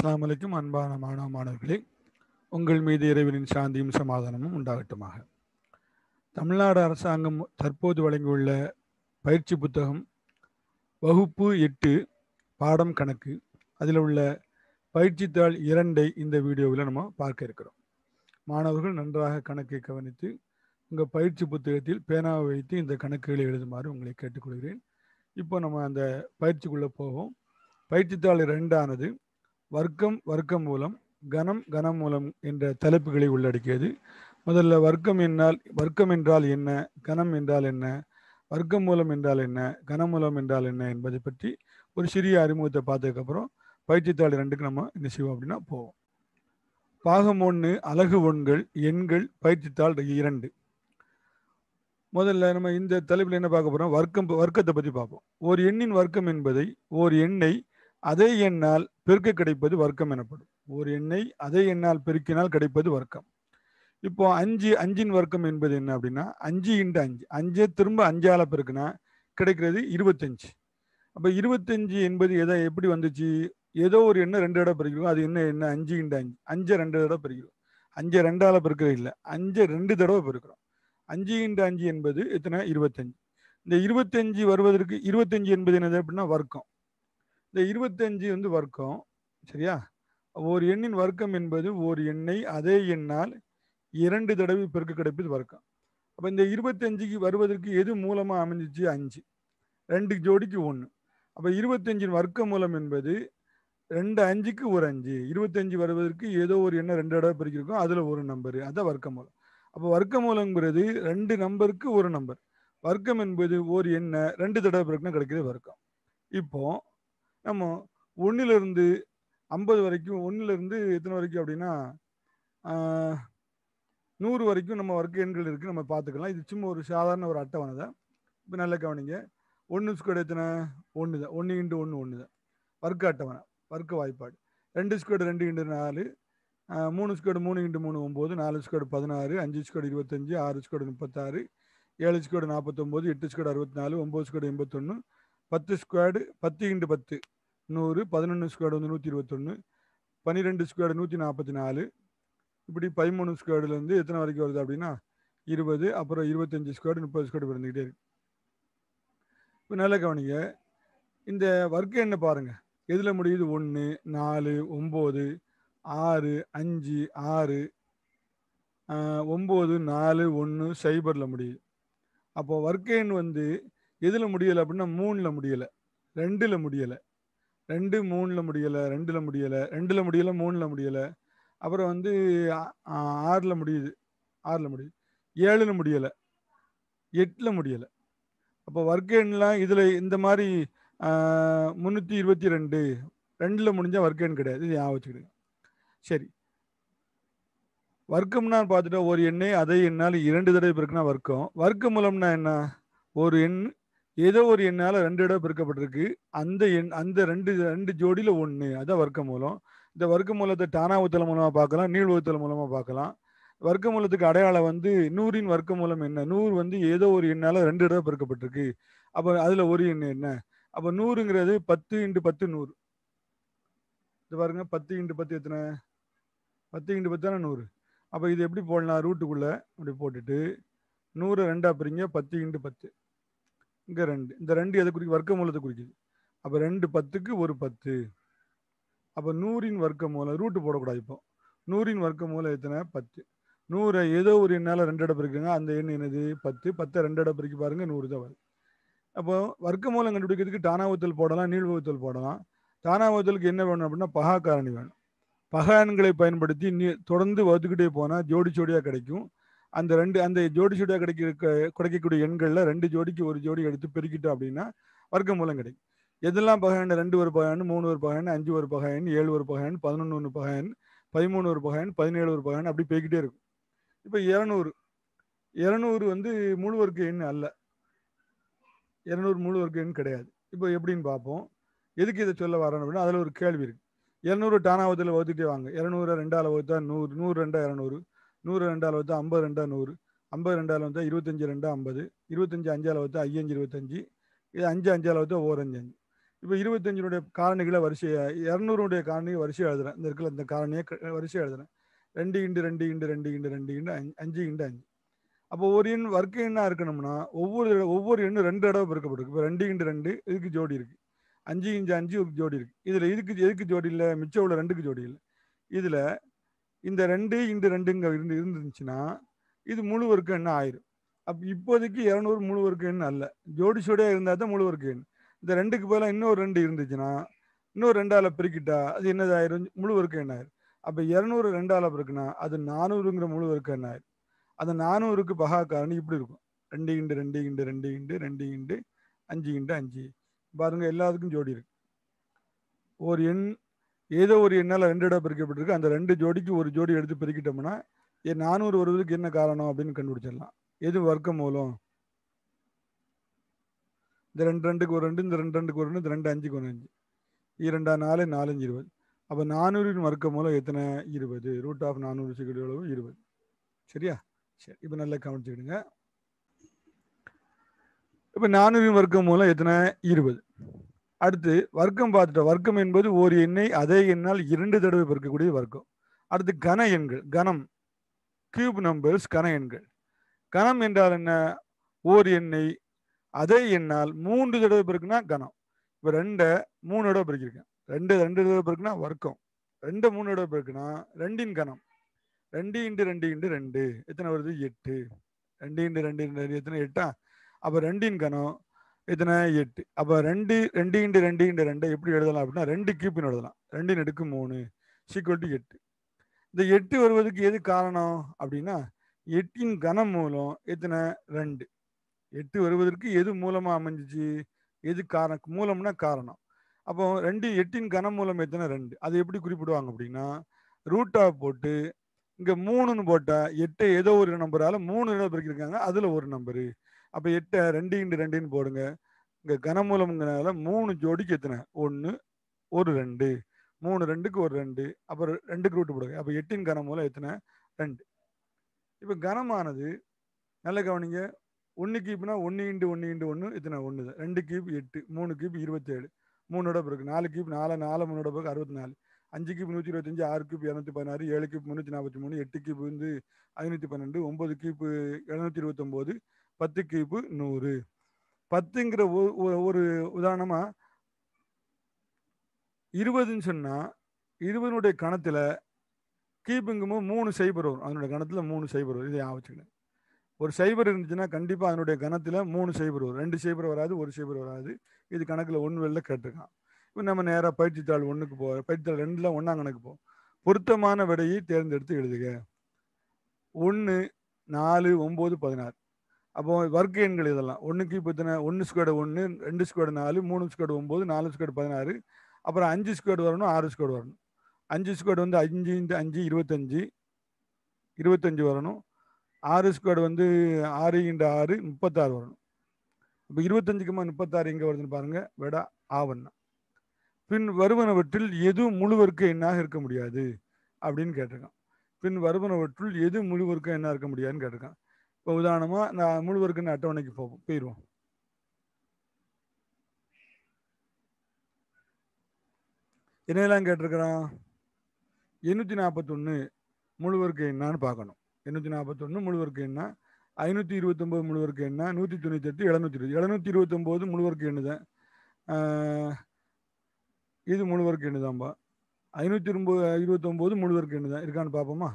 அஸ்லாம் வலைக்கும் அன்பான மாணவ மாணவர்களே உங்கள் மீது இறைவனின் சாந்தியும் சமாதானமும் உண்டாகட்டுமாக தமிழ்நாடு அரசாங்கம் தற்போது வழங்கியுள்ள பயிற்சி புத்தகம் வகுப்பு எட்டு பாடம் கணக்கு அதில் உள்ள பயிற்சித்தாள் இரண்டை இந்த வீடியோவில் நம்ம பார்க்க இருக்கிறோம் மாணவர்கள் நன்றாக கணக்கை கவனித்து உங்கள் பயிற்சி புத்தகத்தில் பேனாவை வைத்து இந்த கணக்குகளை எழுதுமாறு உங்களை கேட்டுக்கொள்கிறேன் இப்போ நம்ம அந்த பயிற்சிக்குள்ளே போவோம் பயிற்சித்தாள் ரெண்டானது வர்க்கம் வர்க்கம் மூலம் கணம் கணம் மூலம் என்ற தலைப்புகளை உள்ளடக்கியது முதல்ல வர்க்கம் என்னால் வர்க்கம் என்றால் என்ன கணம் என்றால் என்ன வர்க்கம் மூலம் என்றால் என்ன கனமூலம் என்றால் என்ன என்பதை பற்றி ஒரு சிறிய அறிமுகத்தை பார்த்ததுக்கப்புறம் பயிற்சித்தாள் ரெண்டுக்கு நம்ம என்ன செய்வோம் அப்படின்னா போவோம் பாகம் ஒன்று அழகு ஒன்கள் எண்கள் பயிற்சித்தாள் இரண்டு முதல்ல நம்ம இந்த தலைப்பில் என்ன பார்க்க போகிறோம் வர்க்கம் வர்க்கத்தை பற்றி பார்ப்போம் ஒரு எண்ணின் வர்க்கம் என்பதை ஓர் எண்ணை அதே எண்ணால் பெருக்க கிடைப்பது வர்க்கம் எனப்படும் ஒரு எண்ணை அதே எண்ணால் பெருக்கினால் கிடைப்பது வர்க்கம் இப்போ அஞ்சு அஞ்சின் வர்க்கம் என்பது என்ன அப்படின்னா அஞ்சு இன்ட்டு அஞ்சு அஞ்சே திரும்ப அஞ்சால பெருக்குனா கிடைக்கிறது இருபத்தஞ்சு அப்போ இருபத்தஞ்சு என்பது எதோ எப்படி வந்துச்சு ஏதோ ஒரு எண்ணெய் ரெண்டு இடம் பெருக்கிறோம் அது என்ன என்ன அஞ்சு இன்ட்டு அஞ்சு அஞ்சு ரெண்டு தடவை பெருக்கிறோம் அஞ்சு ரெண்டால பெருக்கிறது இல்லை அஞ்சு ரெண்டு தடவை பெருக்கிறோம் அஞ்சு இன்ட்டு அஞ்சு என்பது எத்தனை இருபத்தஞ்சு இந்த இருபத்தஞ்சு வருவதற்கு இருபத்தஞ்சு என்பது என்னது அப்படின்னா வர்க்கம் இந்த இருபத்தஞ்சு வந்து வர்க்கம் சரியா ஒரு எண்ணின் வர்க்கம் என்பது ஒரு எண்ணை அதே எண்ணால் இரண்டு தடவை பெருக்க கிடைப்பது வர்க்கம் அப்போ இந்த இருபத்தஞ்சுக்கு வருவதற்கு எது மூலமாக அமைஞ்சிச்சு அஞ்சு ரெண்டு ஜோடிக்கு ஒன்று அப்போ இருபத்தஞ்சின் வர்க்க மூலம் என்பது ரெண்டு அஞ்சுக்கு ஒரு அஞ்சு இருபத்தஞ்சு வருவதற்கு ஏதோ ஒரு எண்ணெய் ரெண்டு தடவை பிரிக்கிருக்கோம் அதில் ஒரு நம்பர் அதான் வர்க்க மூலம் அப்போ வர்க்க மூலங்கிறது ரெண்டு நம்பருக்கு ஒரு நம்பர் வர்க்கம் என்பது ஒரு எண்ணை ரெண்டு தடவை பிறகுனா கிடைக்கிறது வர்க்கம் இப்போது நம்ம ஒன்றுலேருந்து ஐம்பது வரைக்கும் ஒன்றுலேருந்து எத்தனை வரைக்கும் அப்படின்னா நூறு வரைக்கும் நம்ம ஒர்க்கு எண்கள் இருக்குது நம்ம பார்த்துக்கலாம் இது சும்மா ஒரு சாதாரண ஒரு அட்டவணை தான் இப்போ நல்ல கவனிங்க ஒன்று ஸ்கொயர் எத்தனை ஒன்று தான் ஒன்று இண்டு ஒன்று ஒன்று தான் வர்க்க அட்டவணை ஒர்க்கு வாய்ப்பாடு ரெண்டு ஸ்கொயர் ரெண்டு இண்டு நாலு மூணு ஸ்கொயர் மூணு இண்டு மூணு ஒம்பது நாலு ஸ்கொயர் பதினாறு அஞ்சு ஸ்கொயர் இருபத்தஞ்சு ஆறு ஸ்கொயர் முப்பத்தாறு ஏழு ஸ்கொயர் நாற்பத்தொம்போது எட்டு ஸ்கொயர் அறுபத்தி நாலு ஒம்பது ஸ்கொயர் எண்பத்தொன்று பத்து ஸ்கொயர்டு பத்து இண்டு பத்து நூறு பதினொன்று ஸ்கொயர்டு வந்து நூற்றி இருபத்தொன்று பன்னிரெண்டு ஸ்கொயர்டு நூற்றி நாற்பத்தி நாலு இப்படி பதிமூணு ஸ்கொயர்டுலேருந்து எத்தனை வரைக்கும் வருது அப்படின்னா இருபது அப்புறம் இருபத்தஞ்சி ஸ்கொயர்டு முப்பது ஸ்கொயர்டு பிறந்துக்கிட்டே இருக்கு இப்போ நல்ல கவனிங்க இந்த ஒர்க்கு என்ன பாருங்கள் எதில் முடியுது ஒன்று நாலு ஒம்பது ஆறு அஞ்சு ஆறு ஒம்பது நாலு ஒன்று சைபரில் முடியுது அப்போது ஒர்க்கெயின் வந்து எதுல முடியலை அப்படின்னா மூணுல முடியலை ரெண்டுல முடியலை ரெண்டு மூணுல முடியலை ரெண்டுல முடியலை ரெண்டுல முடியலை மூணுல முடியலை அப்புறம் வந்து ஆறில் முடியுது ஆறில் முடியுது ஏழில் முடியலை எட்டில் முடியலை அப்போ ஒர்க் எண்லாம் இதில் இந்த மாதிரி முந்நூற்றி இருபத்தி ரெண்டு ரெண்டில் முடிஞ்சால் ஒர்க் எண் கிடையாது இது ஞாபகம் வச்சுக்கிடுங்க சரி வர்க்கம்னா பார்த்துட்டா ஒரு எண்ணை அதை எண்ணால் இரண்டு தடவை பிறகுனா வர்க்கம் வர்க்க மூலம்னா என்ன ஒரு எண் ஏதோ ஒரு எண்ணால் ரெண்டு இடம் பிறக்கப்பட்டிருக்கு அந்த எண் அந்த ரெண்டு ரெண்டு ஜோடியில் ஒன்று அதான் வர்க்க மூலம் இந்த வர்க்க மூலத்தை டானாவுத்தல் மூலமாக பார்க்கலாம் நீழ்வுத்தல் மூலமாக பார்க்கலாம் வர்க்க மூலத்துக்கு அடையாளம் வந்து நூறின் வர்க்க மூலம் என்ன நூறு வந்து ஏதோ ஒரு எண்ணால் ரெண்டு இடம் பிறக்கப்பட்டிருக்கு அப்போ அதில் ஒரு எண் என்ன அப்போ நூறுங்கிறது பத்து இன்ட்டு பத்து நூறு இது பாருங்க பத்து இன்ட்டு பத்து எத்தனை பத்து இன்ட்டு பத்து தானே நூறு அப்போ இது எப்படி போடலாம் ரூட்டுக்குள்ளே அப்படி போட்டுட்டு நூறு ரெண்டாக பிரிங்க பத்து இன்ட்டு பத்து இங்கே ரெண்டு இந்த ரெண்டு எதை குறிக்கும் வர்க்க மூலத்தை குறிக்குது அப்போ ரெண்டு பத்துக்கு ஒரு பத்து அப்போ நூறின் வர்க்க மூலம் ரூட்டு போடக்கூடாது இப்போ நூறின் வர்க்க மூலம் எத்தனை பத்து நூறு ஏதோ ஒரு எண்ணால் ரெண்டு இடம் பிரிக்குங்க அந்த எண் என்னது பத்து பத்தை ரெண்டு இடம் பிரிக்க பாருங்கள் நூறு தான் வருது அப்போ வர்க்க மூலம் கண்டுபிடிக்கிறதுக்கு டானாவத்தல் போடலாம் நீழ்வகுத்தல் போடலாம் டானாவத்தலுக்கு என்ன வேணும் அப்படின்னா பகா காரணி வேணும் பகா எண்களை பயன்படுத்தி நீ தொடர்ந்து வகுத்துக்கிட்டே போனால் ஜோடி ஜோடியாக கிடைக்கும் அந்த ரெண்டு அந்த ஜோடி ஜோடியாக கிடைக்க கிடைக்கக்கூடிய எண்களில் ரெண்டு ஜோடிக்கு ஒரு ஜோடி எடுத்து பெருக்கிட்டோம் அப்படின்னா வர்க்க மூலம் கிடைக்கும் எதெல்லாம் பகையன் ரெண்டு ஒரு பகையன் மூணு ஒரு பகையன் அஞ்சு ஒரு பகையன் ஏழு ஒரு பகையன் பதினொன்று ஒரு பகையன் பதிமூணு ஒரு பகையன் பதினேழு ஒரு பகையன் அப்படி போய்கிட்டே இருக்கும் இப்போ இரநூறு இரநூறு வந்து முழு வர்க்க எண் அல்ல இரநூறு வர்க்க எண் கிடையாது இப்போ எப்படின்னு பார்ப்போம் எதுக்கு இதை சொல்ல வரணும் அப்படின்னா அதில் ஒரு கேள்வி இருக்குது இரநூறு டானாவதில் வகுத்துட்டே வாங்க இரநூறு ரெண்டாவில் வகுத்தா நூறு நூறு ரெண்டா இரநூறு நூறு ரெண்டால் வச்சா ஐம்பது ரெண்டா நூறு ஐம்பது ரெண்டால் வந்து இருபத்தஞ்சி ரெண்டா ஐம்பது இருபத்தஞ்சி அஞ்சால் வச்சா ஐயஞ்சு இருபத்தஞ்சி இது அஞ்சு அஞ்சால் தான் ஓரஞ்சு அஞ்சு இப்போ இருபத்தஞ்சினுடைய காரணிகளை வரிசையை இரநூறுடைய காரணி வரிசையை எழுதுறேன் இந்த இருக்கிற இந்த காரணியை வரிசையை எழுதுறேன் ரெண்டு இண்டு ரெண்டு இண்டு ரெண்டு இண்டு ரெண்டு இண்டு அஞ்சு இண்டு அஞ்சு அப்போ ஒரு எண் வர்க்க எண்ணாக இருக்கணும்னா ஒவ்வொரு ஒவ்வொரு எண்ணும் ரெண்டு இடவை பெருக்கப்பட்டிருக்கு இப்போ ரெண்டு இண்டு ரெண்டு இதுக்கு ஜோடி இருக்குது அஞ்சு இஞ்சு அஞ்சு ஜோடி இருக்குது இதில் இதுக்கு எதுக்கு ஜோடி இல்லை மிச்சம் உள்ள ரெண்டுக்கு ஜோடி இல்லை இதில் இந்த ரெண்டு இண்டு ரெண்டுங்க இருந்து இருந்துச்சுன்னா இது முழு ஒர்க்கு என்ன ஆயிரும் அப்போ இப்போதைக்கு இரநூறு முழு ஒர்க்கு எண்ணு அல்ல சோடியாக இருந்தால் தான் முழு ஒர்க்கு எண்ணு இந்த ரெண்டுக்கு பதிலாக இன்னொரு ரெண்டு இருந்துச்சுன்னா இன்னொரு ரெண்டால் பிரிக்கிட்டா அது என்னது ஆயிரும் முழு ஒர்க்கு எண்ணாயிரும் அப்போ இரநூறு ரெண்டால் பிறக்குன்னா அது நானூறுங்கிற முழு என்ன ஆயிரும் அந்த நானூறுக்கு பகா காரணி இப்படி இருக்கும் ரெண்டு இண்டு ரெண்டு இண்டு ரெண்டு இண்டு ரெண்டு இண்டு அஞ்சு இண்டு அஞ்சு பாருங்க எல்லாத்துக்கும் ஜோடி இருக்கு ஒரு எண் ஏதோ ஒரு எண்ணால் ரெண்டு இடம் பிரிக்கப்பட்டிருக்கு அந்த ரெண்டு ஜோடிக்கு ஒரு ஜோடி எடுத்து பிரிக்கிட்டோம்னா நானூறு வருவதற்கு என்ன காரணம் அப்படின்னு கண்டுபிடிச்சிடலாம் எது வர்க்க மூலம் இந்த ரெண்டு ரெண்டுக்கு ஒரு ரெண்டு இந்த ரெண்டு ரெண்டுக்கு ஒரு ரெண்டு இந்த ரெண்டு அஞ்சுக்கு ஒன்று அஞ்சு இரண்டா நாலு நாலஞ்சு இருபது அப்போ நானூறின் வர்க்க மூலம் எத்தனை இருபது ரூட் ஆஃப் நானூறு சீக்கிரம் அளவு இருபது சரியா சரி இப்போ நல்லா கவனிச்சுக்கிடுங்க இப்போ நானூறின் வர்க்க மூலம் எத்தனை இருபது அடுத்து வர்க்கம் பார்த்துட்டோம் வர்க்கம் என்பது ஒரு எண்ணை அதே எண்ணால் இரண்டு தடவை பெருக்கக்கூடிய வர்க்கம் அடுத்து கன எண்கள் கணம் கியூப் நம்பர்ஸ் கன எண்கள் கணம் என்றால் என்ன ஓர் எண்ணை அதே எண்ணால் மூன்று தடவை பெருக்குனா கணம் இப்போ ரெண்டை மூணு தடவை பெருக்கியிருக்கேன் ரெண்டு ரெண்டு தடவை பெருக்குனா வர்க்கம் ரெண்டு மூணு தடவை பெருக்குனா ரெண்டின் கணம் ரெண்டு இன்ட்டு ரெண்டு இன்ட்டு ரெண்டு எத்தனை வருது எட்டு ரெண்டு இன்ட்டு ரெண்டு இன்ட்டு எத்தனை எட்டா அப்போ ரெண்டின் கணம் எத்தனை எட்டு அப்போ ரெண்டு ரெண்டு இண்டு ரெண்டு இண்டு ரெண்டை எப்படி எழுதலாம் அப்படின்னா ரெண்டு கியூபின் எழுதலாம் ரெண்டு நெடுக்கு மூணு சீக்குவல் டு எட்டு இந்த எட்டு வருவதுக்கு எது காரணம் அப்படின்னா எட்டின் கன மூலம் எத்தனை ரெண்டு எட்டு வருவதற்கு எது மூலமாக அமைஞ்சிச்சு எது காரணம் மூலம்னா காரணம் அப்போ ரெண்டு எட்டின் கன மூலம் எத்தனை ரெண்டு அது எப்படி குறிப்பிடுவாங்க அப்படின்னா ரூட்டா போட்டு இங்கே மூணுன்னு போட்டால் எட்டை ஏதோ ஒரு நம்பரால் மூணு இடம் பிரிக்கிருக்காங்க அதில் ஒரு நம்பரு அப்போ எட்டு ரெண்டு இண்டு ரெண்டுன்னு போடுங்க இங்கே கனமூலம்ங்கிறனால மூணு ஜோடிக்கு எத்தனை ஒன்று ஒரு ரெண்டு மூணு ரெண்டுக்கு ஒரு ரெண்டு அப்புறம் ரெண்டுக்கு ரூட்டு போடுங்க அப்போ எட்டின் கனமூலம் எத்தனை ரெண்டு இப்போ கனமானது நல்ல கவனிங்க ஒன்று கீப்னா ஒன்று இண்டு ஒன்று இண்டு ஒன்று இத்தனை ஒன்று தான் ரெண்டு கீப் எட்டு மூணு கீப் இருபத்தேழு மூணோட பிறகு நாலு கீப் நாலு நாலு மூணோட பிறகு அறுபத்தி நாலு அஞ்சு கீப் நூற்றி இருபத்தஞ்சு ஆறு கீப் இரநூத்தி பதினாறு ஏழு கீப் முந்நூற்றி நாற்பத்தி மூணு எட்டு கீப் வந்து ஐநூற்றி பன்னெண்டு ஒம்பது கீப்பு எழுநூற்றி இருபத்தொம்போது பத்து கீப்பு நூறு பத்துங்கிற ஒரு உதாரணமா இருபதுன்னு சொன்னா இருபதுனுடைய கணத்துல கீப்புங்கும்போது மூணு சைபர் வரும் அதனுடைய கணத்துல மூணு சைபர் வரும் இதை வச்சுக்கணும் ஒரு சைபர் இருந்துச்சுன்னா கண்டிப்பாக அதனுடைய கணத்தில் மூணு சைபர் வரும் ரெண்டு சைபர் வராது ஒரு சைபர் வராது இது கணக்கில் ஒன்று வெளில கேட்டிருக்கான் இப்போ நம்ம நேராக பயிற்சித்தாள் ஒன்றுக்கு போ பயிற்சித்தாள் ரெண்டில் ஒன்றாம் கணக்கு போ பொருத்தமான விடையை தேர்ந்தெடுத்து எழுதுக ஒன்று நாலு ஒம்பது பதினாறு அப்போ வர்க்க எண்கள் இதெல்லாம் ஒன்றுக்கு இப்போ ஒன்று ஸ்கொயர்டு ஒன்று ரெண்டு ஸ்கொயர்டு நாலு மூணு ஸ்கொயர்டு ஒம்பது நாலு ஸ்கொயர்டு பதினாறு அப்புறம் அஞ்சு ஸ்கொயர்டு வரணும் ஆறு ஸ்கொயர்டு வரணும் அஞ்சு ஸ்கொயர்டு வந்து அஞ்சு இன்ட்டு அஞ்சு இருபத்தஞ்சு இருபத்தஞ்சி வரணும் ஆறு ஸ்கொயர்டு வந்து ஆறு இன்ட்டு ஆறு முப்பத்தாறு வரணும் இப்போ இருபத்தஞ்சுக்குமா முப்பத்தாறு எங்கே வருதுன்னு பாருங்கள் விடா ஆவண்ணா பின் வருவனவற்றில் எது முழுவர்க்க எண்ணாக இருக்க முடியாது அப்படின்னு கேட்டிருக்கான் பின் வருவனவற்றுள் எது முழுவர்க்க எண்ணாக இருக்க முடியாதுன்னு கேட்டிருக்கான் இப்போ உதாரணமாக நான் முழுவருக்குன்னு அட்டவணைக்கு போவோம் போயிடுவோம் என்னெல்லாம் கேட்டிருக்கிறான் எண்ணூற்றி நாற்பத்தொன்று முழுவருக்கு என்னான்னு பார்க்கணும் எண்ணூற்றி நாற்பத்தொன்று முழுவருக்கு என்ன ஐநூற்றி இருபத்தொம்போது முழுவருக்கு என்ன நூற்றி எட்டு எழுநூற்றி இருபது எழுநூற்றி இருபத்தொம்போது முழுவருக்கு என்னதான் இது முழுவருக்கு என்னதான்பா ஐநூற்றி இருபது இருபத்தொம்போது முழுவருக்கு எண்ணுதான் இருக்கான்னு பார்ப்போமா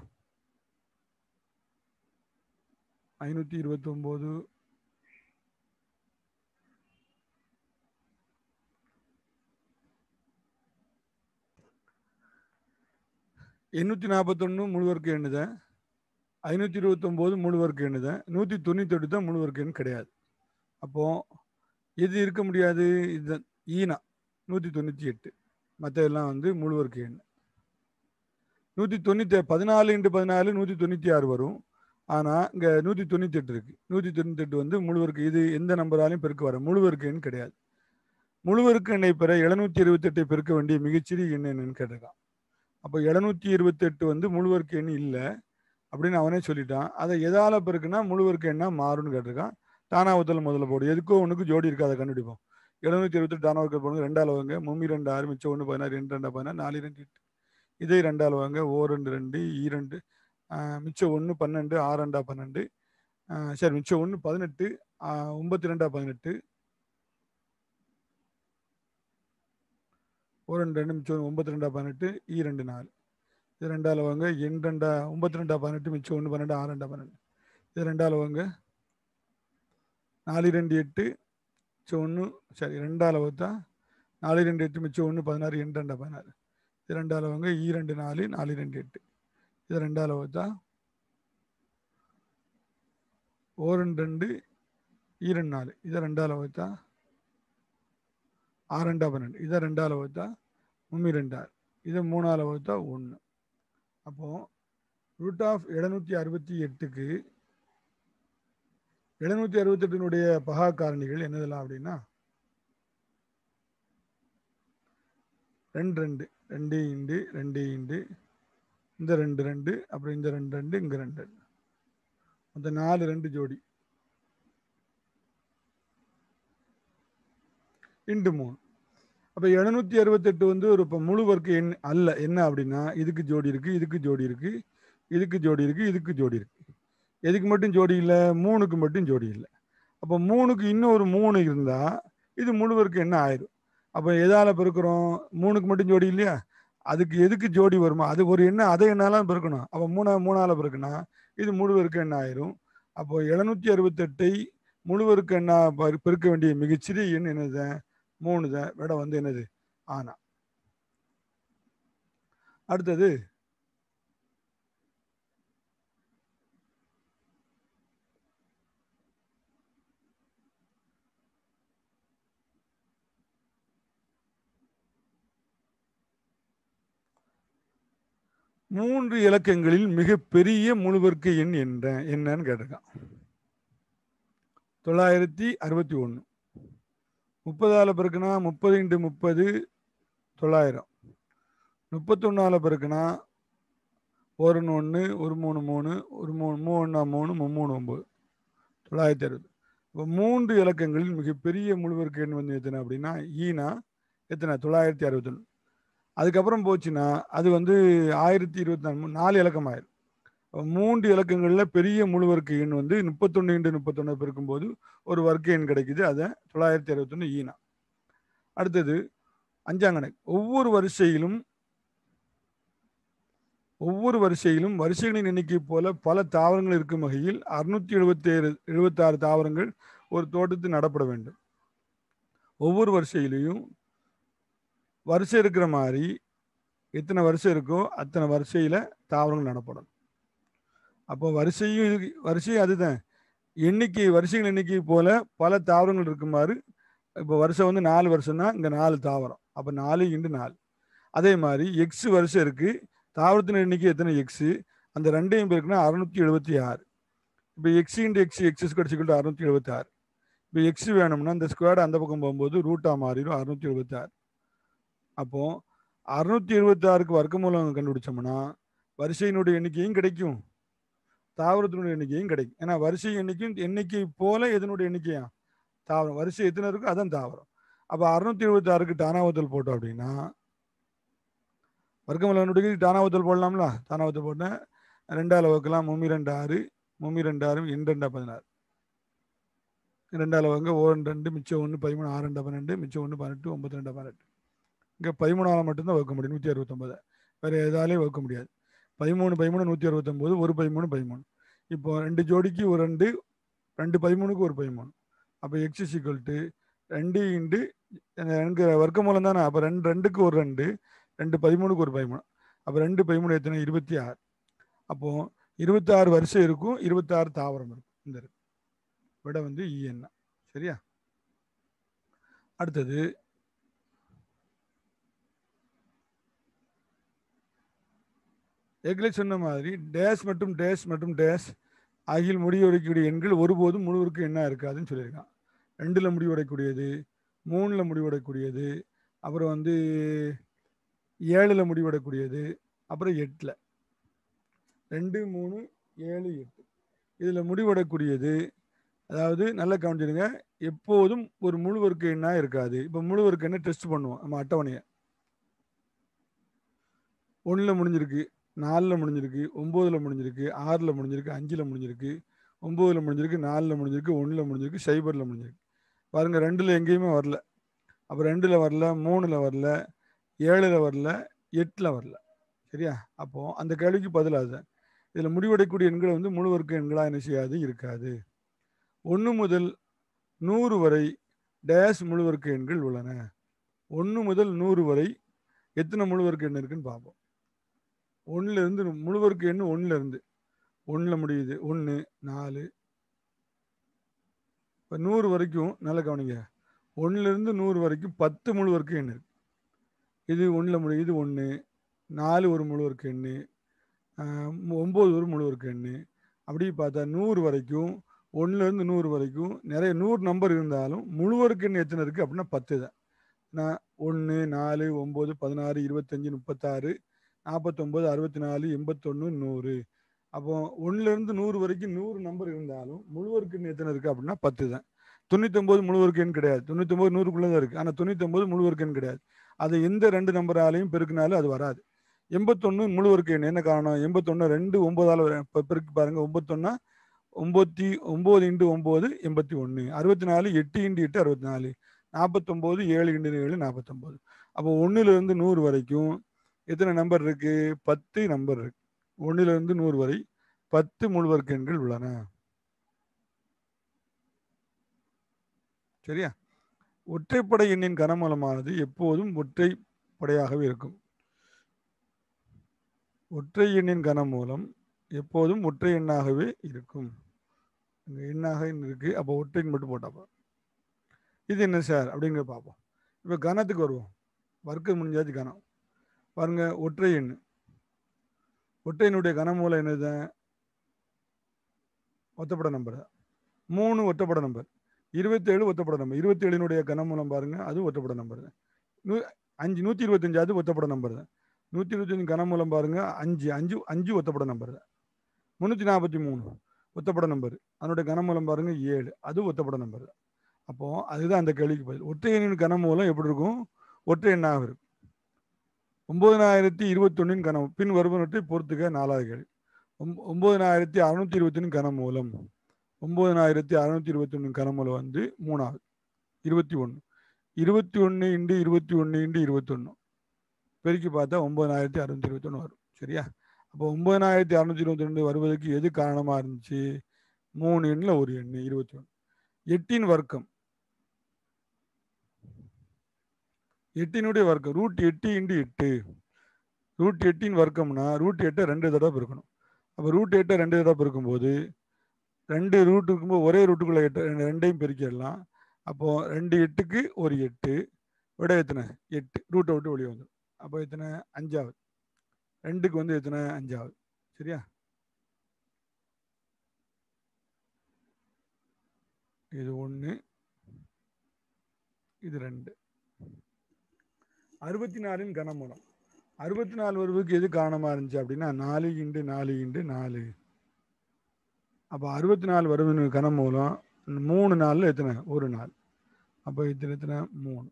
ஐநூற்றி இருபத்தொம்போது எண்ணூற்றி நாற்பத்தொன்று முழுவருக்கு எண்ணுதேன் ஐநூற்றி இருபத்தொம்போது முழுவருக்கு எண்ணுதேன் நூற்றி தொண்ணூற்றி தான் முழுவருக்கு எண் கிடையாது அப்போது எது இருக்க முடியாது இது ஈனா நூற்றி தொண்ணூற்றி எட்டு மற்ற எல்லாம் வந்து முழுவருக்கு எண் நூற்றி தொண்ணூற்றி பதினாலு இன்ட்டு பதினாலு நூற்றி தொண்ணூற்றி ஆறு வரும் ஆனால் இங்கே நூற்றி தொண்ணூற்றி எட்டு இருக்குது நூற்றி தொண்ணூற்றி எட்டு வந்து முழுவருக்கு இது எந்த நம்பராலையும் பெருக்க வர முழுவருக்குன்னு கிடையாது முழுவருக்கு எண்ணை பெற எழுநூற்றி இருபத்தெட்டை பெருக்க வேண்டிய மிகச்சிறிய எண் என்னன்னு கேட்டிருக்கான் அப்போ எழுநூற்றி இருபத்தெட்டு வந்து முழுவருக்கு எண் இல்லை அப்படின்னு அவனே சொல்லிட்டான் அதை எதால் பெருக்குன்னா முழுவருக்கு என்ன மாறும்னு கேட்டிருக்கான் உத்தல முதல்ல போடு எதுக்கோ ஒன்றுக்கு ஜோடி இருக்கு அதை கண்டுபிடிப்போம் எழுநூற்றி இருபத்தெட்டு தானாவுக்கு போடுங்க ரெண்டால் வாங்க மும்மி ரெண்டு ஆறு மிச்சம் ஒன்று பதினாறு ரெண்டு ரெண்டா பதினாறு நாலு ரெண்டு எட்டு இதே ரெண்டால் வாங்க ஓ ரெண்டு ரெண்டு ஈ ரெண்டு மிச்சம் ஒன்று பன்னெண்டு ஆறு ரெண்டா பன்னெண்டு சரி மிச்சம் ஒன்று பதினெட்டு ஒன்பத்தி ரெண்டா பதினெட்டு ஒரு ரெண்டு ரெண்டு மிச்சம் ஒம்பத்தி ரெண்டா பதினெட்டு இ ரெண்டு நாலு இது ரெண்டால் வாங்க எண் ரெண்டா ஒம்பத்தி ரெண்டா பதினெட்டு மிச்சம் ஒன்று பன்னெண்டு ஆறு ரெண்டா பன்னெண்டு இது ரெண்டால் வாங்க நாலு ரெண்டு எட்டு மிச்சம் ஒன்று சரி ரெண்டாவில் பார்த்தா நாலு ரெண்டு எட்டு மிச்சம் ஒன்று பதினாறு எண் ரெண்டா பதினாறு இது ரெண்டால் வாங்க இ ரெண்டு நாலு நாலு ரெண்டு எட்டு இது ரெண்டாவது అలవ్ అవుతా ரெண்டு రెండు e நாலு இதை రెండు నాలుగు ஆறு రెండు ரெண்டா பன்னெண்டு இதை ரெண்டாவது அளவு மும்மி ரெண்டாறு இது மூணாவது அளவு ஒன்று அப்போது ரூட் ஆஃப் எழுநூற்றி அறுபத்தி எட்டுக்கு எழுநூற்றி அறுபத்தெட்டினுடைய பகா காரணிகள் என்னதெல்லாம் அப்படின்னா ரெண்டு ரெண்டு ரெண்டு இண்டு ரெண்டு இண்டு இந்த ரெண்டு ரெண்டு அப்புறம் இந்த ரெண்டு ரெண்டு இங்கே ரெண்டு அந்த நாலு ரெண்டு ஜோடி இண்டு மூணு அப்போ எழுநூற்றி அறுபத்தெட்டு வந்து ஒரு இப்போ முழு ஒர்க்கு என் அல்ல என்ன அப்படின்னா இதுக்கு ஜோடி இருக்குது இதுக்கு ஜோடி இருக்குது இதுக்கு ஜோடி இருக்குது இதுக்கு ஜோடி இருக்குது எதுக்கு மட்டும் ஜோடி இல்லை மூணுக்கு மட்டும் ஜோடி இல்லை அப்போ மூணுக்கு இன்னும் ஒரு மூணு இருந்தால் இது முழுவருக்கு என்ன ஆயிரும் அப்போ எதால் பெருக்கிறோம் மூணுக்கு மட்டும் ஜோடி இல்லையா அதுக்கு எதுக்கு ஜோடி வருமா அது ஒரு என்ன அதை எண்ணாலாம் பிறக்கணும் அப்போ மூணா மூணாவில் பிறக்குனா இது முழுவருக்கு என்ன ஆயிரும் அப்போ எழுநூற்றி அறுபத்தெட்டை முழுவருக்கு எண்ணெய் பெருக்க வேண்டிய மிகச்சிறிய எண் என்னது மூணு தான் விட வந்து என்னது ஆனா அடுத்தது மூன்று இலக்கங்களில் மிகப்பெரிய முழுவர்க்க எண் என்ற என்னன்னு கேட்டிருக்கான் தொள்ளாயிரத்தி அறுபத்தி ஒன்று முப்பதால் பிறகுனா முப்பது இன்ட்டு முப்பது தொள்ளாயிரம் முப்பத்தொன்னால பிறகுனா ஒரு ஒன்று ஒரு மூணு மூணு ஒரு மூணு ஒன்றா மூணு மும்மூணு ஒம்பது தொள்ளாயிரத்தி அறுபது இப்போ மூன்று இலக்கங்களில் மிகப்பெரிய முழுவர்க்க எண் வந்து எத்தனை அப்படின்னா ஈனா எத்தனை தொள்ளாயிரத்தி அறுபத்தொன்று அதுக்கப்புறம் போச்சுன்னா அது வந்து ஆயிரத்தி இருபத்தி நாலு நாலு இலக்கம் ஆயிரும் மூன்று இலக்கங்களில் பெரிய முழு வர்க்க எண் வந்து முப்பத்தொன்று இன்று முப்பத்தொன்று பிறக்கும்போது ஒரு வர்க்க எண் கிடைக்குது அதை தொள்ளாயிரத்தி அறுபத்தொன்று ஈனா அடுத்தது அஞ்சாம் கணக்கு ஒவ்வொரு வரிசையிலும் ஒவ்வொரு வரிசையிலும் வரிசைகளின் எண்ணிக்கை போல பல தாவரங்கள் இருக்கும் வகையில் அறுநூத்தி எழுபத்தேழு எழுபத்தாறு தாவரங்கள் ஒரு தோட்டத்தில் நடப்பட வேண்டும் ஒவ்வொரு வரிசையிலையும் வரிசை இருக்கிற மாதிரி எத்தனை வரிசை இருக்கோ அத்தனை வரிசையில் தாவரங்கள் நடப்படும் அப்போ வரிசையும் வரிசையும் அதுதான் எண்ணிக்கை வரிசைகள் எண்ணிக்கை போல பல தாவரங்கள் இருக்குமாறு இப்போ வருஷம் வந்து நாலு வருஷம்னா இங்கே நாலு தாவரம் அப்போ நாலு இன்று நாலு அதே மாதிரி எக்ஸ் வருஷம் இருக்குது தாவரத்தின் எண்ணிக்கை எத்தனை எக்ஸு அந்த ரெண்டையும் பேருக்குன்னா அறுநூத்தி எழுபத்தி ஆறு இப்போ x into x x square சிக்கல் அறுநூத்தி எழுபத்தி ஆறு இப்போ எக்ஸ் வேணும்னா இந்த ஸ்கொயர் அந்த பக்கம் போகும்போது ரூட்டாக மாறிடும் அறுநூத்தி எழுபத்தி ஆறு அப்போ அறுநூத்தி இருபத்தி ஆறுக்கு வர்க்கமூலம் கண்டுபிடிச்சோம்னா வரிசையினுடைய எண்ணிக்கையும் கிடைக்கும் தாவரத்தினுடைய எண்ணிக்கையும் கிடைக்கும் ஏன்னா வரிசை எண்ணிக்கையும் எண்ணிக்கை போல எதனுடைய எண்ணிக்கையா தாவரம் வரிசை எத்தனை இருக்கோ அதான் தாவரம் அப்போ அறுநூத்தி இருபத்தி ஆறுக்கு டானாவத்தல் போட்டோம் அப்படின்னா வர்க்கமூலனுடைய டானாவத்தல் போடலாம்ல டானாவத்தல் போட்டேன் ரெண்டாவது வகுக்கலாம் மும்மி ரெண்டு ஆறு மும்மி ரெண்டு ஆறு எண் ரெண்டா பதினாறு ரெண்டாவில் வகுங்க ஓ ரெண்டு ரெண்டு மிச்சம் ஒன்று பதிமூணு ஆறு ரெண்டா பன்னெண்டு மிச்சம் ஒன்று பதினெட்டு ஒம்பத்தி ரெண்டா பதினெட்டு இங்கே பதிமூணால் மட்டும்தான் வகுக்க முடியும் நூற்றி அறுபத்தொம்பது வேறு எதாலையும் வகுக்க முடியாது பதிமூணு பதிமூணு நூற்றி அறுபத்தொம்போது ஒரு பதிமூணு பதிமூணு இப்போ ரெண்டு ஜோடிக்கு ஒரு ரெண்டு ரெண்டு பதிமூணுக்கு ஒரு பதிமூணு அப்போ எக்ஸ் ஈக்குவல் டு ரெண்டு இண்டு எனக்கு வர்க்க மூலம் தானே அப்போ ரெண்டு ரெண்டுக்கு ஒரு ரெண்டு ரெண்டு பதிமூணுக்கு ஒரு பதிமூணு அப்போ ரெண்டு பதிமூணு எத்தனை இருபத்தி ஆறு அப்போது இருபத்தாறு வருஷம் இருக்கும் இருபத்தாறு தாவரம் இருக்கும் இந்த விட வந்து இஎன்ஆ e சரியா அடுத்தது ஏற்கனவே சொன்ன மாதிரி டேஸ் மற்றும் டேஸ் மற்றும் டேஸ் ஆகியில் முடிவடைக்கக்கூடிய எண்கள் ஒருபோதும் முழுவதுக்கு என்ன இருக்காதுன்னு சொல்லியிருக்கான் ரெண்டில் முடிவடைக்கூடியது மூணில் முடிவடைக்கூடியது அப்புறம் வந்து ஏழில் முடிவடைக்கூடியது அப்புறம் எட்டில் ரெண்டு மூணு ஏழு எட்டு இதில் முடிவடைக்கூடியது அதாவது நல்லா கவனிச்சிடுங்க எப்போதும் ஒரு முழுவருக்கு என்ன இருக்காது இப்போ முழுவருக்கு என்ன டெஸ்ட் பண்ணுவோம் நம்ம அட்டவணையை ஒன்றில் முடிஞ்சிருக்கு நாலில் முடிஞ்சிருக்கு ஒம்போதில் முடிஞ்சிருக்கு ஆறில் முடிஞ்சிருக்கு அஞ்சில் முடிஞ்சிருக்கு ஒம்போதில் முடிஞ்சிருக்கு நாலில் முடிஞ்சிருக்கு ஒன்றில் முடிஞ்சிருக்கு சைபரில் முடிஞ்சிருக்கு பாருங்கள் ரெண்டில் எங்கேயுமே வரல அப்போ ரெண்டில் வரல மூணில் வரல ஏழில் வரல எட்டில் வரல சரியா அப்போது அந்த கேள்விக்கு பதிலாக இதில் முடிவடைக்கூடிய எண்களை வந்து வர்க்க எண்களாக என்ன செய்யாது இருக்காது ஒன்று முதல் நூறு வரை டேஷ் முழுவர்க்க எண்கள் உள்ளன ஒன்று முதல் நூறு வரை எத்தனை வர்க்க எண் இருக்குன்னு பார்ப்போம் ஒன்னுல இருந்து முழுவருக்கு எண்ணு ஒன்னுல இருந்து ஒன்னுல முடியுது ஒன்று நாலு இப்போ நூறு வரைக்கும் நல்ல கவனிங்க ஒன்னுல இருந்து நூறு வரைக்கும் பத்து முழுவருக்கு எண் இருக்கு இது ஒன்றில் முடியுது ஒன்று நாலு ஒரு முழுவருக்கு எண்ணு ஒம்பது ஒரு முழுவருக்கு எண்ணு அப்படி பார்த்தா நூறு வரைக்கும் ஒன்றுலேருந்து நூறு வரைக்கும் நிறைய நூறு நம்பர் இருந்தாலும் முழுவருக்கு எண்ணு எத்தனை இருக்குது அப்படின்னா பத்து தான் நான் ஒன்று நாலு ஒம்பது பதினாறு இருபத்தஞ்சி முப்பத்தாறு நாற்பத்தொம்போது அறுபத்தி நாலு எண்பத்தொன்று நூறு அப்போ ஒன்னுலேருந்து நூறு வரைக்கும் நூறு நம்பர் இருந்தாலும் முழுவருக்கு எத்தனை இருக்குது அப்படின்னா பத்து தான் தொண்ணூத்தொம்பது முழுவருக்கு கிடையாது தொண்ணூத்தொம்பது நூறுக்குள்ளே தான் இருக்குது ஆனால் தொண்ணூத்தொம்பது முழுவருக்குன்னு கிடையாது அது எந்த ரெண்டு நம்பராலையும் பெருக்கினாலும் அது வராது எண்பத்தொன்று முழுவருக்கு என்ன காரணம் எண்பத்தொன்று ரெண்டு ஒம்பதால் பெருக்கு பாருங்கள் ஒம்பத்தொன்னா ஒம்பத்தி ஒம்பது இண்டு ஒம்பது எண்பத்தி ஒன்று அறுபத்தி நாலு எட்டு இன்ட்டு எட்டு அறுபத்தி நாலு நாற்பத்தொம்போது ஏழு இன்ட்டு ஏழு நாற்பத்தொம்போது அப்போ ஒன்றுலேருந்து நூறு வரைக்கும் எத்தனை நம்பர் இருக்கு பத்து நம்பர் இருக்கு ஒன்றிலிருந்து நூறு வரை பத்து முழுவர்க்க எண்கள் உள்ளன சரியா ஒற்றைப்படை எண்ணின் கனமூலமானது எப்போதும் ஒற்றைப்படையாகவே இருக்கும் ஒற்றை எண்ணின் கனமூலம் எப்போதும் ஒற்றை எண்ணாகவே இருக்கும் எண்ணாக இருக்கு அப்போ ஒற்றைக்கு மட்டும் போட்டாப்பா இது என்ன சார் அப்படிங்கிற பார்ப்போம் இப்போ கனத்துக்கு வருவோம் வர்க்க முடிஞ்சாச்சு கனம் பாருங்க ஒற்றை எண் ஒற்றையனுடைய கனமூலம் என்னது ஒத்தப்பட நம்பர் மூணு ஒத்தப்பட நம்பர் இருபத்தேழு ஒத்தப்பட நம்பர் இருபத்தி ஏழினுடைய கனமூலம் பாருங்க அது ஒத்தப்பட நம்பர் நூ அஞ்சு நூற்றி இருபத்தஞ்சாவது ஒத்தப்பட நம்பர் நூற்றி இருபத்தஞ்சு கனமூலம் பாருங்க அஞ்சு அஞ்சு அஞ்சு ஒத்தப்பட நம்பர் முந்நூற்றி நாற்பத்தி மூணு ஒத்தப்பட நம்பர் அதனுடைய கனமூலம் பாருங்க ஏழு அது ஒத்தப்பட நம்பர் அப்போது அதுதான் அந்த கேள்விக்கு பதில் ஒற்றை எண்ணின் கனமூலம் எப்படி இருக்கும் ஒற்றை எண்ணாக இருக்கும் ஒன்பதனாயிரத்தி இருபத்தொன்னின் கனம் பின் வருவனத்தை பொறுத்துக நாலாவது கேள்வி ஒன்பதனாயிரத்தி அறுநூத்தி இருபத்தொன்னு கணம் மூலம் ஒன்பதனாயிரத்தி அறுநூத்தி இருபத்தி ஒன்று வந்து மூணாவது இருபத்தி ஒன்று இருபத்தி ஒன்று இண்டு இருபத்தி ஒன்று இண்டு இருபத்தொன்று பெருக்கி பார்த்தா ஒன்பதனாயிரத்தி அறுநூத்தி இருபத்தொன்று வரும் சரியா அப்போ ஒன்பதனாயிரத்தி அறுநூத்தி இருபத்தி ரெண்டு வருவதற்கு எது காரணமாக இருந்துச்சு மூணு எண்ணில் ஒரு எண்ணு இருபத்தி ஒன்று எட்டின் வர்க்கம் எட்டினுடைய வர்க்கம் ரூட் எட்டு இன்டு எட்டு ரூட் எட்டின் வர்க்கம்னா ரூட் எட்டை ரெண்டு தடவை பிறக்கணும் அப்போ ரூட் எட்டை ரெண்டு தடவை பிறக்கும்போது ரெண்டு ரூட் இருக்கும்போது ஒரே ரூட்டுக்குள்ளே எட்டு ரெண்டையும் பெருக்கிடலாம் அப்போது ரெண்டு எட்டுக்கு ஒரு எட்டு விட எத்தனை எட்டு ரூட்டை விட்டு வெளியே வந்துடும் அப்போ எத்தனை அஞ்சாவது ரெண்டுக்கு வந்து எத்தனை அஞ்சாவது சரியா இது ஒன்று இது ரெண்டு அறுபத்தி நாலின் கனமூலம் அறுபத்தி நாலு வருவுக்கு எது காரணமாக இருந்துச்சு அப்படின்னா நாலு இண்டு நாலு இண்டு நாலு அப்போ அறுபத்தி நாலு வருவின் கனமூலம் மூணு நாளில் எத்தனை ஒரு நாள் அப்போ இத்தனை எத்தனை மூணு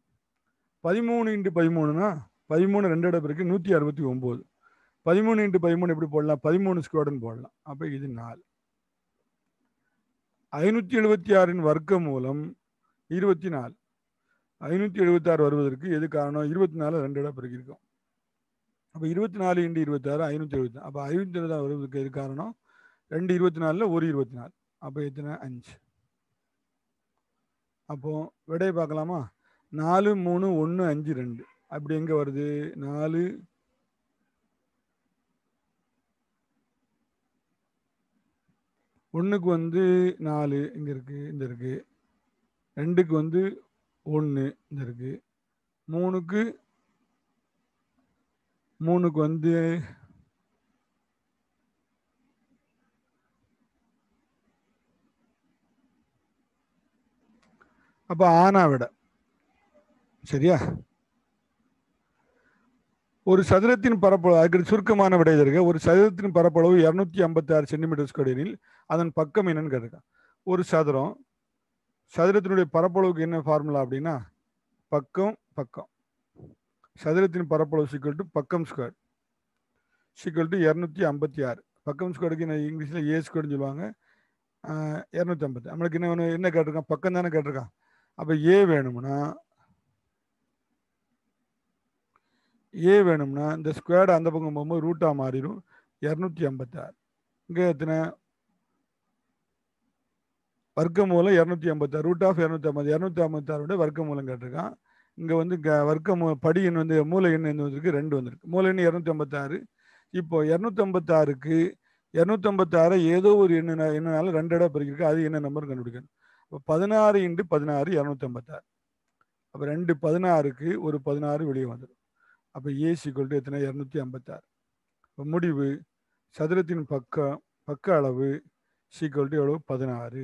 பதிமூணு இன்ட்டு பதிமூணுனா பதிமூணு ரெண்டு இடம் இருக்குது நூற்றி அறுபத்தி ஒம்பது பதிமூணு இன்ட்டு பதிமூணு எப்படி போடலாம் பதிமூணு ஸ்கோடன் போடலாம் அப்போ இது நாலு ஐநூற்றி எழுபத்தி ஆறின் வர்க்க மூலம் இருபத்தி நாலு ஐநூற்றி எழுபத்தாறு வருவதற்கு எது காரணம் இருபத்தி நாலு ரெண்டு இடம் பெருக்கியிருக்கோம் அப்போ இருபத்தி நாலு இண்டு இருபத்தாறு ஐநூற்றி எழுபத்தி அப்போ ஐநூற்றி எழுபத்தாறு வருவதற்கு எது காரணம் ரெண்டு இருபத்தி நாலில் ஒரு இருபத்தி நாலு அப்போ எத்தனை அஞ்சு அப்போது விடையை பார்க்கலாமா நாலு மூணு ஒன்று அஞ்சு ரெண்டு அப்படி எங்கே வருது நாலு ஒன்றுக்கு வந்து நாலு இங்கே இருக்குது இந்த இருக்குது ரெண்டுக்கு வந்து ஒன்று இருக்கு மூணுக்கு மூணுக்கு வந்து அப்போ ஆனா விட சரியா ஒரு சதுரத்தின் பரப்பளவு அதுக்கு சுருக்கமான விடை இருக்கு ஒரு சதுரத்தின் பரப்பளவு இரநூத்தி ஐம்பத்தி ஆறு சென்டிமீட்டர் ஸ்கொயரில் அதன் பக்கம் என்னன்னு கேட்டிருக்கான் ஒரு சதுரம் சதுரத்தினுடைய பரப்பளவுக்கு என்ன ஃபார்முலா அப்படின்னா பக்கம் பக்கம் சதுரத்தின் பரப்பளவு சிக்கல் டு பக்கம் ஸ்கொயர் சிக்கல் டு இரநூத்தி ஐம்பத்தி ஆறு பக்கம் ஸ்கொயருக்கு நான் இங்கிலீஷில் ஏ ஸ்கொயர்னு சொல்லுவாங்க இரநூத்தி ஐம்பத்தி நம்மளுக்கு என்ன வேணும் என்ன கேட்டிருக்கான் பக்கம் தானே கேட்டிருக்கான் அப்போ ஏ வேணும்னா ஏ வேணும்னா இந்த ஸ்கொயர்டு அந்த பக்கம் போகும்போது ரூட்டாக மாறிடும் இரநூத்தி ஐம்பத்தாறு இங்கே எத்தனை வர்க்கமூலம் இரநூத்தி ஐம்பத்தாறு ரூட் ஆஃப் இரநூத்தி ஐம்பது இரநூத்தி ஐம்பத்தாறோட வர்க்கமூலம் கேட்டிருக்கான் இங்கே வந்து க வர்க்க மூ படி எண் வந்து மூல எண் எந்த வந்திருக்கு ரெண்டு வந்திருக்கு மூல எண் இரநூத்தி ஐம்பத்தாறு இப்போ இரநூத்தம்பத்தாறுக்கு இரநூத்தம்பத்தாறு ஏதோ ஒரு எண்ணு எண்ணால ரெண்டு இடம் பிரிக்கிருக்கு அது என்ன நம்பர் கண்டுபிடிக்கணும் இப்போ பதினாறு இன்ட்டு பதினாறு இரநூத்தம்பத்தாறு அப்போ ரெண்டு பதினாறுக்கு ஒரு பதினாறு வெளியே வந்துடும் அப்போ ஏசி கொல்ட்டு எத்தனை இரநூத்தி ஐம்பத்தாறு இப்போ முடிவு சதுரத்தின் பக்கம் பக்க அளவு சீக்கிரம் எவ்வளோ பதினாறு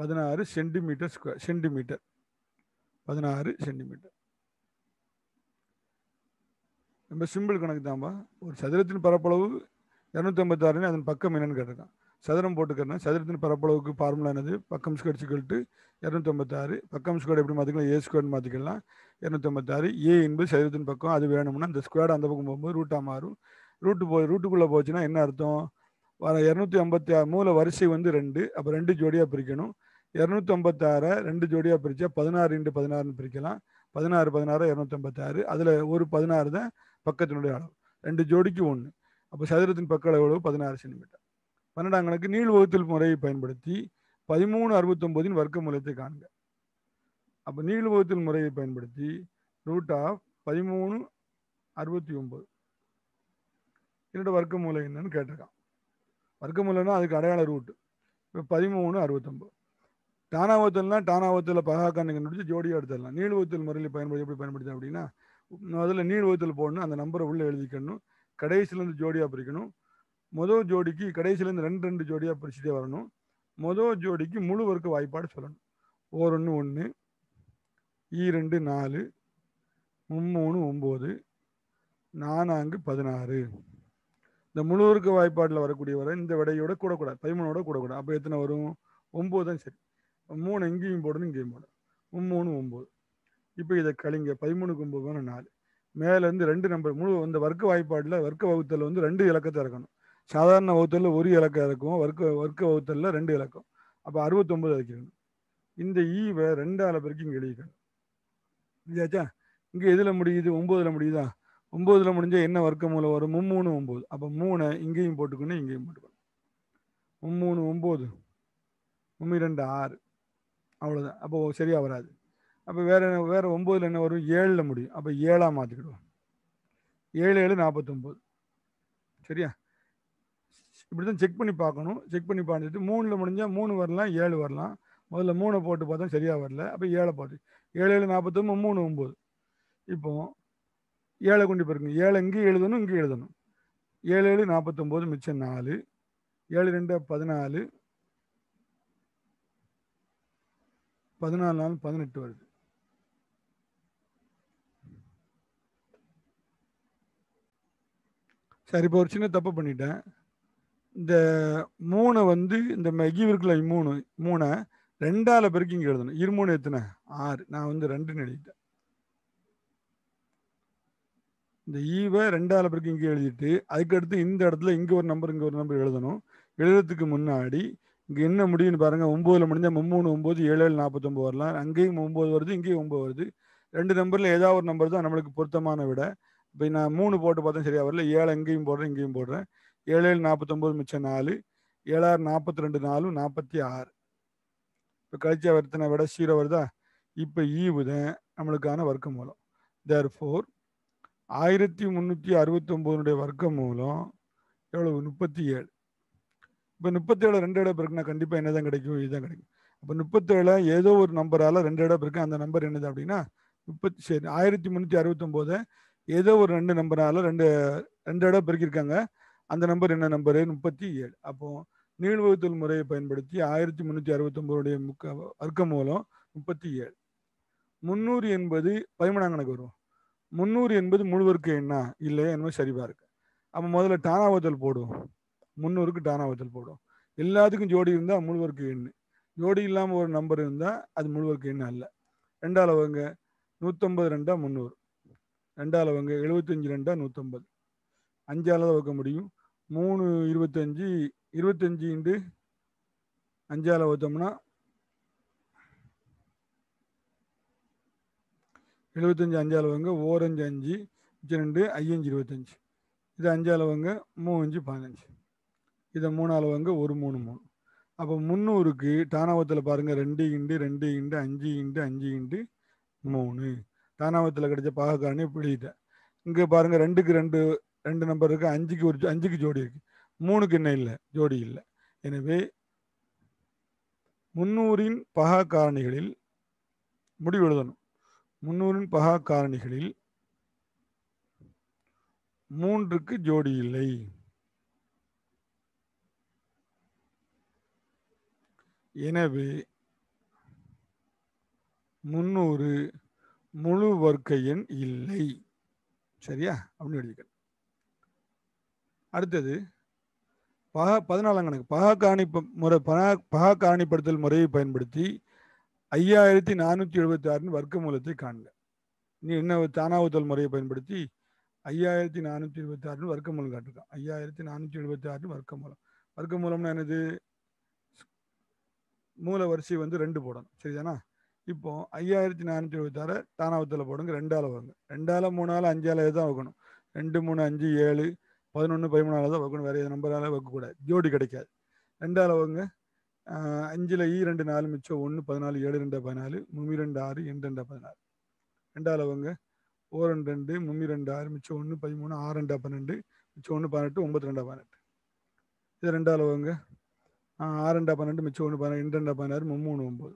பதினாறு சென்டிமீட்டர் ஸ்கொயர் சென்டிமீட்டர் பதினாறு சென்டிமீட்டர் ரொம்ப சிம்பிள் கணக்கு தான்பா ஒரு சதுரத்தின் பரப்பளவு இரநூத்தம்பத்தாறுன்னு அதன் பக்கம் என்னன்னு கேட்டிருக்கான் சதுரம் போட்டுக்கிறேன் சதுரத்தின் பரப்பளவுக்கு ஃபார்முலா என்னது பக்கம் ஸ்கொயர் சிக்கல்ட்டு இரநூத்தம்பத்தாறு பக்கம் ஸ்கொயர் எப்படி மாற்றிக்கலாம் ஏ ஸ்கொயர்னு மாற்றிக்கலாம் இரநூத்தம்பத்தாறு ஏ என்பது சதுரத்தின் பக்கம் அது வேணும்னா அந்த ஸ்கொயர் அந்த பக்கம் போகும்போது ரூட்டாக மாறும் ரூட்டு போ ரூட்டுக்குள்ளே போச்சுன்னா என்ன அர்த்தம் வர இரநூத்தி ஐம்பத்தி மூல வரிசை வந்து ரெண்டு அப்போ ரெண்டு ஜோடியாக பிரிக்கணும் இரநூத்தம்பத்தாறை ரெண்டு ஜோடியாக பிரித்தா பதினாறு இண்டு பதினாறுன்னு பிரிக்கலாம் பதினாறு பதினாறு இரநூத்தம்பத்தாறு அதில் ஒரு பதினாறு தான் பக்கத்தினுடைய அளவு ரெண்டு ஜோடிக்கு ஒன்று அப்போ சதுரத்தின் பக்க அளவு பதினாறு சென்டிமீட்டர் பன்னெண்டாம் கணக்கு நீள் வகுத்தல் முறையை பயன்படுத்தி பதிமூணு அறுபத்தொம்போதின் வர்க்க மூலத்தை காணுங்க அப்போ நீள் வகுத்தல் முறையை பயன்படுத்தி ரூட் ஆஃப் பதிமூணு அறுபத்தி ஒம்பது என்னோட வர்க்க மூலம் என்னன்னு கேட்டிருக்கான் வர்க்க மூலம்னா அதுக்கு அடையாள ரூட்டு இப்போ பதிமூணு அறுபத்தொம்பது டானாவத்தல்னா டானாவத்தில் பகாக்கானுக்கு நடிச்சு ஜோடியாக எடுத்துடலாம் நீழ்வத்தில் முறையில் பயன்படுத்தி எப்படி பயன்படுத்தி அப்படின்னா அதில் நீழ்வத்தில் போடணும் அந்த நம்பரை உள்ளே எழுதிக்கணும் கடைசியிலேருந்து ஜோடியாக பிரிக்கணும் மொதல் ஜோடிக்கு கடைசியிலேருந்து ரெண்டு ரெண்டு ஜோடியாக பிரிச்சுட்டே வரணும் மொதல் ஜோடிக்கு முழு வர்க்க வாய்ப்பாடு சொல்லணும் ஓர் ஒன்று ஒன்று ரெண்டு நாலு மும்மூணு ஒம்பது நானாங்கு பதினாறு இந்த முழுவருக்கு வாய்ப்பாட்டில் வரக்கூடிய வர இந்த விடையோட கூடக்கூடாது பதிமூணோட கூடக்கூடாது அப்போ எத்தனை வரும் ஒம்பது தான் சரி மூணு இங்கேயும் போடணும் இங்கேயும் போடணும் மூணு ஒம்பது இப்போ இதை கழிங்க பதிமூணுக்கு ஒம்பது வேணும் நாலு மேலேருந்து ரெண்டு நம்பர் முழு அந்த வர்க்க வாய்ப்பாடில் வர்க்க வகுத்தல் வந்து ரெண்டு இலக்கத்தை இறக்கணும் சாதாரண வகுத்தலில் ஒரு இலக்கம் இறக்கும் வர்க்க வர்க்க வகுத்தலில் ரெண்டு இலக்கம் அப்போ அறுபத்தொம்பது இறக்கணும் இந்த ஈவை e ரெண்டால் பேருக்கு இங்கே எழுதிக்கணும் இல்லையாச்சா இங்கே எதில் முடியுது ஒம்போதில் முடியுதா ஒம்போதில் முடிஞ்சால் என்ன வர்க்க மூலம் வரும் மும்மூணு ஒம்பது அப்போ மூணை இங்கேயும் போட்டுக்கணும் இங்கேயும் போட்டுக்கணும் மும்மூணு ஒம்பது மும்மி ரெண்டு ஆறு அவ்வளோதான் அப்போது சரியாக வராது அப்போ வேறு என்ன வேறு ஒம்போதில் என்ன வரும் ஏழில் முடியும் அப்போ ஏழாக மாற்றிக்கிடுவோம் ஏழு ஏழு நாற்பத்தொம்போது சரியா இப்படி தான் செக் பண்ணி பார்க்கணும் செக் பண்ணி பார்த்துட்டு மூணில் முடிஞ்சால் மூணு வரலாம் ஏழு வரலாம் முதல்ல மூணை போட்டு பார்த்தா சரியாக வரல அப்போ ஏழை போட்டு ஏழு ஏழு நாற்பத்தொம்போது மூணு ஒம்பது இப்போ ஏழை கொண்டு போயிருக்கு ஏழை இங்கேயும் எழுதணும் இங்கேயும் எழுதணும் ஏழு ஏழு நாற்பத்தொம்போது மிச்சம் நாலு ஏழு ரெண்டு பதினாலு பதினாலு நாள் பதினெட்டு வருது சரி இப்போ ஒரு சின்ன தப்பு பண்ணிட்டேன் இந்த மூணை வந்து இந்த ஈவிற்குள்ள மூணு மூணை ரெண்டால பெருக்கி இங்கே எழுதணும் இருமூணு எத்தனை ஆறு நான் வந்து ரெண்டுன்னு எழுதிட்டேன் இந்த ஈவை ரெண்டால பெருக்கி இங்கே எழுதிட்டு அதுக்கடுத்து இந்த இடத்துல இங்கே ஒரு நம்பர் இங்கே ஒரு நம்பர் எழுதணும் எழுதுறதுக்கு முன்னாடி இங்கே என்ன முடியும்னு பாருங்க ஒம்பதுல முடிஞ்சால் மூணு ஒம்பது ஏழு ஏழு நாற்பத்தொம்பது வரலாம் அங்கேயும் ஒம்பது வருது இங்கேயும் ஒம்பது வருது ரெண்டு நம்பரில் ஏதாவது ஒரு நம்பர் தான் நம்மளுக்கு பொருத்தமான விட இப்போ நான் மூணு போட்டு பார்த்தேன் சரியாக வரல ஏழு அங்கேயும் போடுறேன் இங்கேயும் போடுறேன் ஏழு ஏழு நாற்பத்தொம்பது மிச்சம் நாலு ஏழாயிரம் நாற்பத்தி ரெண்டு நாலு நாற்பத்தி ஆறு இப்போ கழிச்சா வருத்தனை விட சீரோ வருதா இப்போ ஈவு e நம்மளுக்கான வர்க்க மூலம் தேர் ஃபோர் ஆயிரத்தி முந்நூற்றி அறுபத்தொம்போதுனுடைய வர்க்க மூலம் எவ்வளவு முப்பத்தி ஏழு இப்போ முப்பத்தேழு ரெண்டு இடம் இருக்குன்னா கண்டிப்பாக என்ன தான் கிடைக்கும் இதுதான் கிடைக்கும் அப்போ முப்பத்தேழு ஏதோ ஒரு நம்பரால் ரெண்டு இடம் இருக்குது அந்த நம்பர் என்னது அப்படின்னா முப்பத்தி சரி ஆயிரத்தி முந்நூற்றி அறுபத்தொம்போது ஏதோ ஒரு ரெண்டு நம்பரால் ரெண்டு ரெண்டு இடம் பெருக்கியிருக்காங்க அந்த நம்பர் என்ன நம்பரு முப்பத்தி ஏழு அப்போது நீழ்வகுத்தல் முறையை பயன்படுத்தி ஆயிரத்தி முந்நூற்றி அறுபத்தொம்போதுடைய முக்க வர்க்க மூலம் முப்பத்தி ஏழு முந்நூறு என்பது பதிமூணாம் கணக்கு வரும் முந்நூறு என்பது முழுவர்க்கு என்ன இல்லையா என்பது சரிபார்க்கு அப்போ முதல்ல தானாவதல் போடுவோம் முந்நூறுக்கு டானா போடும் எல்லாத்துக்கும் ஜோடி இருந்தால் முழுவருக்கு எண்ணு ஜோடி இல்லாமல் ஒரு நம்பர் இருந்தால் அது முழுவருக்கு எண்ணு அல்ல ரெண்டாவது வங்க நூற்றம்பது ரெண்டாக முந்நூறு ரெண்டாவது வங்க எழுபத்தஞ்சி ரெண்டாக நூற்றம்பது அஞ்சால் தான் வைக்க முடியும் மூணு இருபத்தஞ்சி இருபத்தஞ்சி இண்டு அஞ்சால் வச்சோம்னா எழுபத்தஞ்சி அஞ்சால் வங்க ஓரஞ்சு அஞ்சு ரெண்டு ஐயஞ்சு இருபத்தஞ்சி இது அஞ்சால் மூணு அஞ்சு பதினஞ்சு இதை மூணால் வங்க ஒரு மூணு மூணு அப்போ முந்நூறுக்கு தானாவத்தில் பாருங்கள் ரெண்டு இண்டு ரெண்டு இண்டு அஞ்சு இண்டு அஞ்சு இண்டு மூணு தானாவத்தில் கிடைச்ச பாகக்காரனே பிடிக்கிட்டேன் இங்கே பாருங்கள் ரெண்டுக்கு ரெண்டு ரெண்டு நம்பர் இருக்குது அஞ்சுக்கு ஒரு அஞ்சுக்கு ஜோடி இருக்குது மூணுக்கு என்ன இல்லை ஜோடி இல்லை எனவே முந்நூறின் பகா காரணிகளில் முடிவு எழுதணும் முந்நூறின் பகா காரணிகளில் மூன்றுக்கு ஜோடி இல்லை எனவே முந்நூறு முழு வர்க்க எண் இல்லை சரியா அப்படின்னு எழுதிக்கணும் அடுத்தது பக பதினாலாம் கணக்கு பக காணி முறை பக காணிப்படுத்தல் முறையை பயன்படுத்தி ஐயாயிரத்தி நானூற்றி எழுபத்தி ஆறு வர்க்க மூலத்தை காண்க நீ என்ன தானாவுத்தல் முறையை பயன்படுத்தி ஐயாயிரத்தி நானூற்றி எழுபத்தி ஆறுன்னு வர்க்க மூலம் காட்டிருக்கான் ஐயாயிரத்தி நானூற்றி எழுபத்தி ஆறுன்னு வர்க்க மூலம் வர்க்க மூலம்னா என்னது மூல வரிசை வந்து ரெண்டு போடணும் சரிதானா இப்போ ஐயாயிரத்தி நானூற்றி இருபத்தாறு தானாவத்தில் போடுங்க ரெண்டால் வருங்க ரெண்டால் மூணால் அஞ்சால் தான் வைக்கணும் ரெண்டு மூணு அஞ்சு ஏழு பதினொன்று பதிமூணால் தான் வைக்கணும் வேறு எது நம்பரால் வைக்கக்கூடாது ஜோடி கிடைக்காது ரெண்டால் வகுங்க அஞ்சில் ஈ ரெண்டு நாலு மிச்சம் ஒன்று பதினாலு ஏழு ரெண்டு பதினாலு மும்மி ரெண்டு ஆறு எண் ரெண்டா பதினாலு ரெண்டால் வகுங்க ஓ ரெண்டு ரெண்டு மும்மி ரெண்டு ஆறு மிச்சம் ஒன்று பதிமூணு ஆறு ரெண்டா பன்னெண்டு மிச்சம் ஒன்று பதினெட்டு ஒம்பது ரெண்டா பதினெட்டு இது ரெண்டால் வகுங்க ஆறு ரெண்டா பன்னெண்டு மிச்சம் ஒன்று பதினாறு ரெண்டு ரெண்டா பதினாறு மூணு ஒம்பது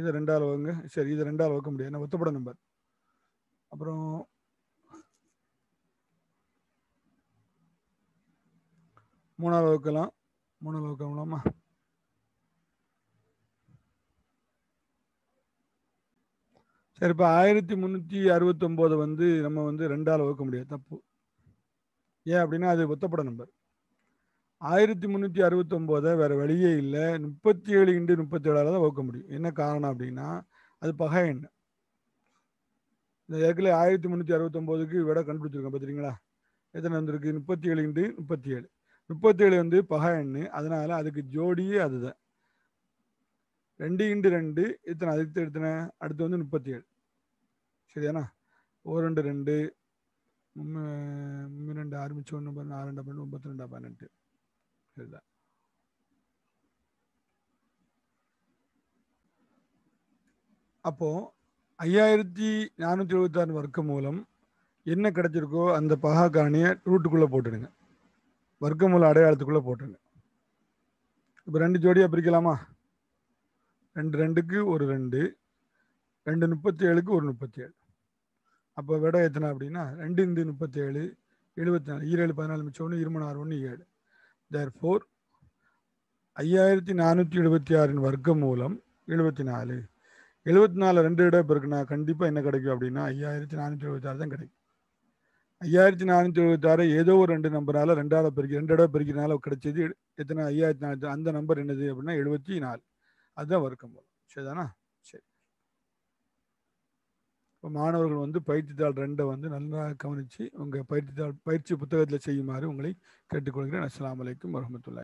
இது ரெண்டால் வகுங்க சரி இது ரெண்டால் வகுக்க முடியாது நான் ஒத்துப்பட நம்பர் அப்புறம் மூணாவது வகுக்கலாம் மூணாவது வகுக்க முடியாமா சரி இப்போ ஆயிரத்தி முந்நூற்றி அறுபத்தொம்போது வந்து நம்ம வந்து ரெண்டால் வகுக்க முடியாது தப்பு ஏன் அப்படின்னா அது ஒத்தப்பட நம்பர் ஆயிரத்தி முந்நூற்றி அறுபத்தொம்போதை வேறு வழியே இல்லை முப்பத்தி ஏழு இண்டு முப்பத்தி ஏழால் தான் வகுக்க முடியும் என்ன காரணம் அப்படின்னா அது பகை எண்ணெய் இந்த ஏற்கனவே ஆயிரத்தி முந்நூற்றி அறுபத்தொம்போதுக்கு விட கண்டுபிடிச்சிருக்கேன் பார்த்துருங்களா எத்தனை வந்திருக்கு முப்பத்தி ஏழு இண்டு முப்பத்தி ஏழு ஏழு வந்து பகை எண்ணு அதனால் அதுக்கு ஜோடியே அதுதான் ரெண்டு இண்டு ரெண்டு இத்தனை அதுக்கு எடுத்தன அடுத்து வந்து முப்பத்தி ஏழு சரியாண்ணா ஒரு ரெண்டு ரெண்டு ரெண்டு ஆரம்பிச்சு ஒன்று பதினொன்று ஆறு ரெண்டு பன்னெண்டு ஒம்பத்தி ரெண்டா பன்னெண்டு heard that. அப்போ ஐயாயிரத்தி நானூற்றி எழுபத்தாறு வர்க்க மூலம் என்ன கிடைச்சிருக்கோ அந்த பகா காணியை ரூட்டுக்குள்ளே போட்டுடுங்க வர்க்க வர்க்கமூல அடையாளத்துக்குள்ளே போட்டுருங்க இப்போ ரெண்டு ஜோடியாக பிரிக்கலாமா ரெண்டு ரெண்டுக்கு ஒரு ரெண்டு ரெண்டு முப்பத்தி ஏழுக்கு ஒரு முப்பத்தி ஏழு அப்போ விடை எத்தனை அப்படின்னா ரெண்டு இந்து முப்பத்தி ஏழு எழுபத்தி நாலு ஈரேழு பதினாலு மிச்சம் ஒன்று இருமணாறு ஒன்று ஏழு தேர்ஃபோர் ஐயாயிரத்தி நானூற்றி எழுபத்தி ஆறின் வர்க்கம் மூலம் எழுபத்தி நாலு எழுபத்தி நாலு ரெண்டு இடம் பிறகுனா கண்டிப்பாக என்ன கிடைக்கும் அப்படின்னா ஐயாயிரத்தி நானூற்றி எழுபத்தி ஆறு தான் கிடைக்கும் ஐயாயிரத்தி நானூற்றி எழுபத்தாறு ஏதோ ஒரு ரெண்டு நம்பரால் ரெண்டாவது பெருக்கி ரெண்டு இடம் பெருக்கினால கிடைச்சது எத்தனை ஐயாயிரத்தி நானூற்றி அந்த நம்பர் என்னது அப்படின்னா எழுபத்தி நாலு அதுதான் வர்க்கம் மூலம் சரிதானா மாணவர்கள் வந்து பயிற்சித்தாள் ரெண்டை வந்து நல்லா கவனித்து உங்கள் பயிற்சித்தாள் பயிற்சி புத்தகத்தில் செய்யுமாறு உங்களை கேட்டுக்கொள்கிறேன் அஸ்லாம் வலைக்கம் வரமத்துல்லா